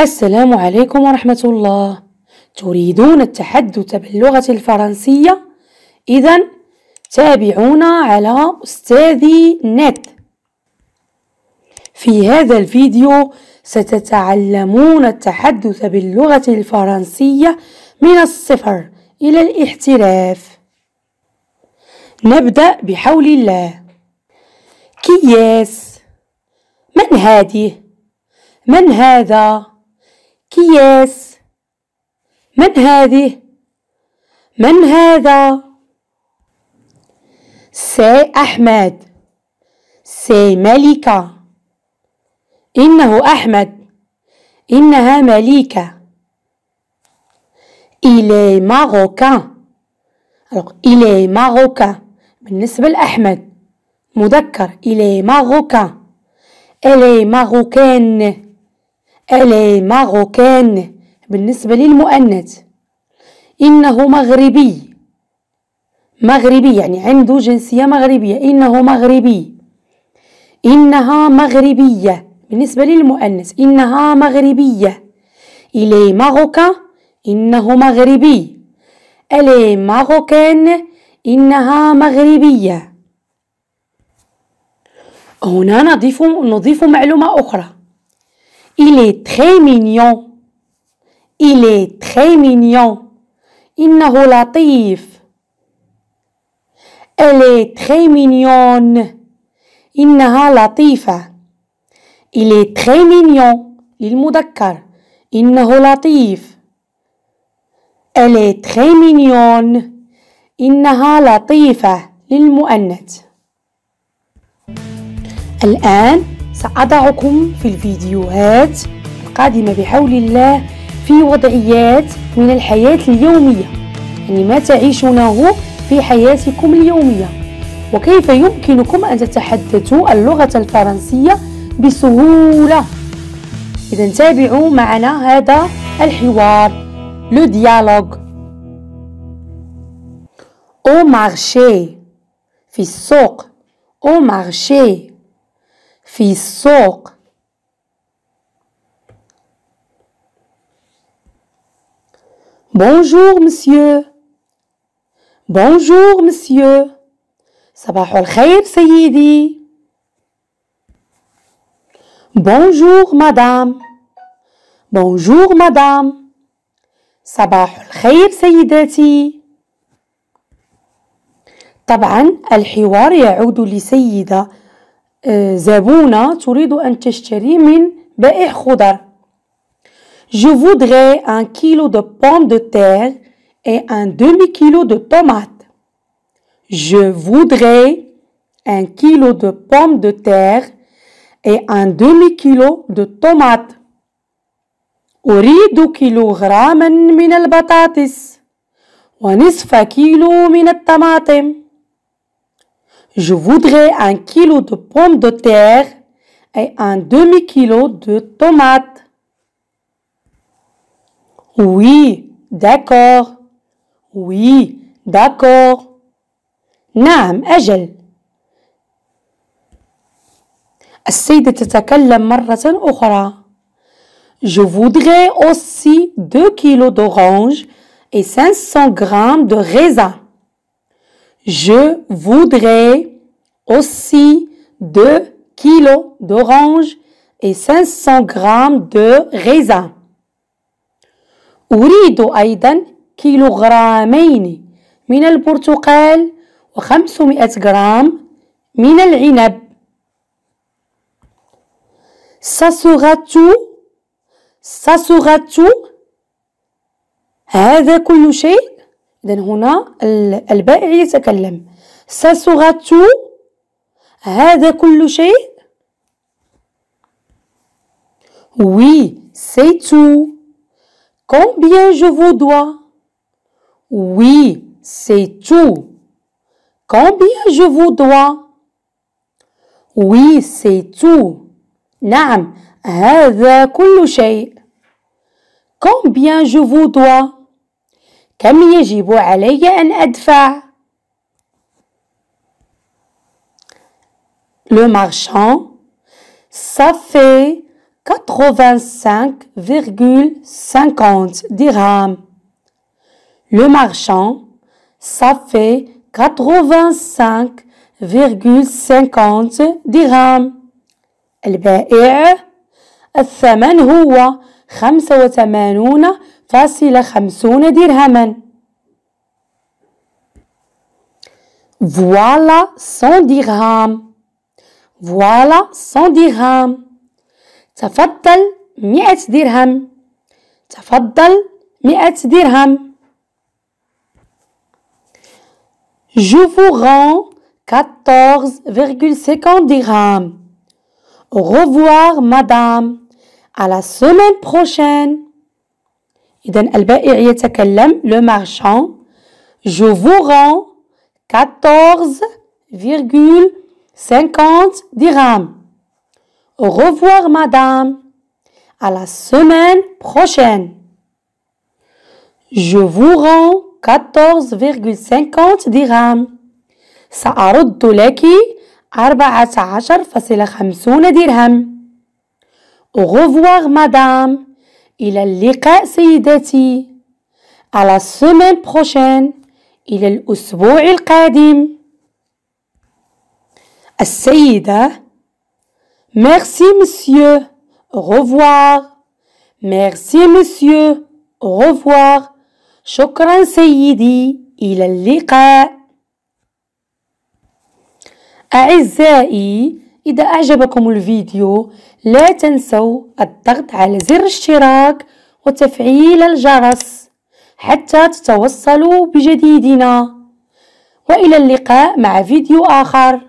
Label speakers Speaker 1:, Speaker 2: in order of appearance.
Speaker 1: السلام عليكم ورحمة الله تريدون التحدث باللغة الفرنسية؟ إذا تابعونا على أستاذي نت في هذا الفيديو ستتعلمون التحدث باللغة الفرنسية من الصفر إلى الاحتراف نبدأ بحول الله كياس من هذه؟ من هذا؟ كياس من هذه من هذا سي احمد سي ملكه انه احمد انها ملكه إلي ماروكا إلي ماروكا بالنسبة لأحمد مذكر إلي ماروكا إلي ماروكان ألي ماروكان بالنسبة للمؤنث إنه مغربي مغربي يعني عنده جنسية مغربية إنه مغربي إنها مغربية بالنسبة للمؤنث إنها مغربية إلي ماروكا إنه مغربي ألي ماروكان إنها مغربية هنا نضيف نضيف معلومة أخرى Il est très mignon. Il est très mignon. إنه لطيف. Elle est très mignonne. إنها لطيفة. Il est très mignon للمذكر. إنه لطيف. Elle est très mignonne. إنها لطيفة للمؤنث. الآن سأضعكم في الفيديوهات القادمة بحول الله في وضعيات من الحياة اليومية يعني ما تعيشونه في حياتكم اليومية وكيف يمكنكم أن تتحدثوا اللغة الفرنسية بسهولة إذا تابعوا معنا هذا الحوار لو ديالوغ او مارشي في السوق او مارشي في السوق بونجور مسيو بونجور مسيو صباح الخير سيدي بونجور مدام بونجور مدام صباح الخير سيداتي طبعا الحوار يعود لسيده زبونة تريد أن تشتري من بائع خضر. Je voudrais un kilo de pommes de terre et un demi-kilo de tomates. Je voudrais un kilo de pommes de terre et un demi-kilo de tomates. أريد كيلوغراما من البطاطس ونصف كيلو من الطماطم. Je voudrais un kilo de pommes de terre et un demi-kilo de tomates. Oui, d'accord. Oui, d'accord. nam أجل. تتكلم مرة Je voudrais aussi deux kilos d'oranges et 500 grammes de raisins. Je voudrais aussi 2 kilos d'oranges et 500 g de raisins. أريد أيضا كيلوغرامين من البرتقال و500 غرام من العنب. Ça sera tout. Ça sera tout. هذا كل شيء. إذا هنا البائع يتكلم ساسوغاتو هذا كل شيء وي سي تو كومبيان جو فو دوا وي سي تو كومبيان جو فو دوا وي سي تو نعم هذا كل شيء كومبيان جو فو دوا كم يجب علي أن أدفع؟ Le marchand, ça fait 85,50 dirhams. Le marchand, ça fait 85,50 dirhams. البائع الثمن هو 85 فاصلة 50 dirhams. Voilà 100 dirhams. Voilà 100 dirhams. تفضل 100 درهم. تفضل 100 dirhams. Je vous rends 14,50 dirhams. Au revoir, madame. À la semaine prochaine. إذن البائع يتكلم لو مارشان جو فو ران 14.50 درهم او revoir مدام à la semaine prochaine je vous rends 14.50 ديغام سأرد لك أربعة عشر فاصلة خمسون درهم au revoir madame إلى اللقاء سيداتي على السومين بروشين إلى الأسبوع القادم السيدة ميرسي مسيو غوفوار revoir. مسيو غوفوار شكرا سيدي إلى اللقاء. أعزائي إذا أعجبكم الفيديو لا تنسوا الضغط على زر الاشتراك وتفعيل الجرس حتى تتوصلوا بجديدنا وإلى اللقاء مع فيديو آخر